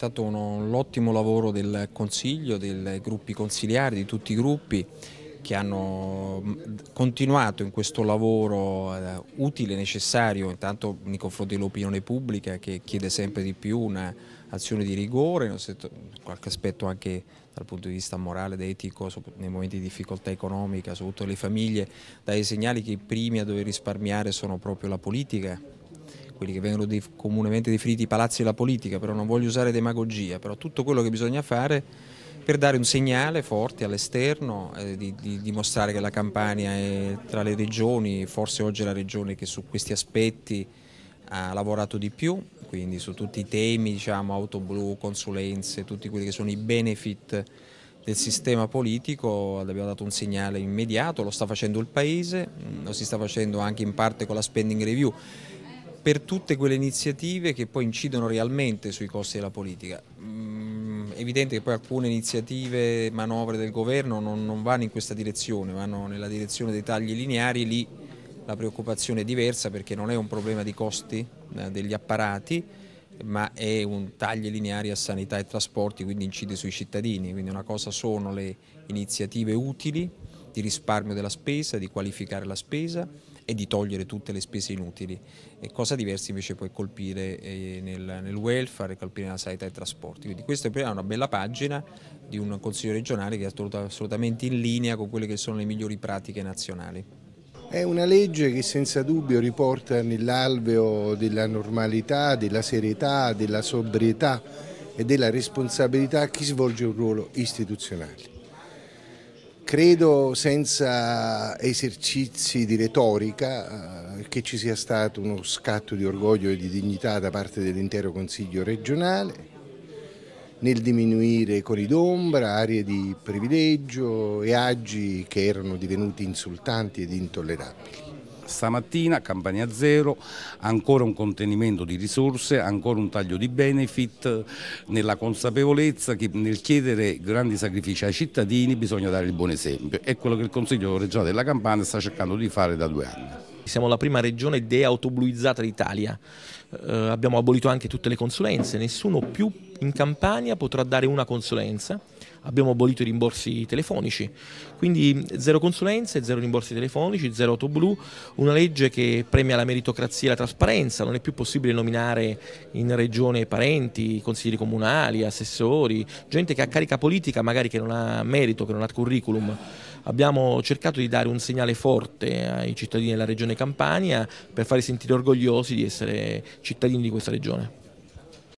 È stato l'ottimo lavoro del Consiglio, dei gruppi consigliari, di tutti i gruppi che hanno mm, continuato in questo lavoro eh, utile, necessario, intanto nei confronti dell'opinione pubblica che chiede sempre di più un'azione di rigore, in qualche aspetto anche dal punto di vista morale ed etico, nei momenti di difficoltà economica, soprattutto le famiglie, dai segnali che i primi a dover risparmiare sono proprio la politica, quelli che vengono dei, comunemente definiti i palazzi della politica, però non voglio usare demagogia, però tutto quello che bisogna fare per dare un segnale forte all'esterno, eh, di, di, dimostrare che la Campania è tra le regioni, forse oggi è la regione che su questi aspetti ha lavorato di più, quindi su tutti i temi, diciamo, autoblu, consulenze, tutti quelli che sono i benefit del sistema politico, abbiamo dato un segnale immediato, lo sta facendo il Paese, lo si sta facendo anche in parte con la spending review per tutte quelle iniziative che poi incidono realmente sui costi della politica. Mm, è evidente che poi alcune iniziative, manovre del governo non, non vanno in questa direzione, vanno nella direzione dei tagli lineari, lì la preoccupazione è diversa perché non è un problema di costi eh, degli apparati, ma è un taglio lineare a sanità e trasporti, quindi incide sui cittadini. Quindi una cosa sono le iniziative utili di risparmio della spesa, di qualificare la spesa, e di togliere tutte le spese inutili. E cosa diversa invece puoi colpire eh, nel, nel welfare, colpire nella sanità e nei trasporti. Quindi questa è una bella pagina di un Consiglio regionale che è assolutamente in linea con quelle che sono le migliori pratiche nazionali. È una legge che senza dubbio riporta nell'alveo della normalità, della serietà, della sobrietà e della responsabilità chi svolge un ruolo istituzionale. Credo senza esercizi di retorica eh, che ci sia stato uno scatto di orgoglio e di dignità da parte dell'intero Consiglio regionale nel diminuire cori d'ombra, aree di privilegio e agi che erano divenuti insultanti ed intollerabili. Stamattina Campania Zero, ancora un contenimento di risorse, ancora un taglio di benefit nella consapevolezza che nel chiedere grandi sacrifici ai cittadini bisogna dare il buon esempio. È quello che il Consiglio regionale della Campania sta cercando di fare da due anni. Siamo la prima regione deautobluizzata d'Italia, eh, abbiamo abolito anche tutte le consulenze, nessuno più in Campania potrà dare una consulenza, abbiamo abolito i rimborsi telefonici, quindi zero consulenze, zero rimborsi telefonici, zero auto blu, una legge che premia la meritocrazia e la trasparenza, non è più possibile nominare in regione parenti, consiglieri comunali, assessori, gente che ha carica politica magari che non ha merito, che non ha curriculum. Abbiamo cercato di dare un segnale forte ai cittadini della regione Campania per farli sentire orgogliosi di essere cittadini di questa regione.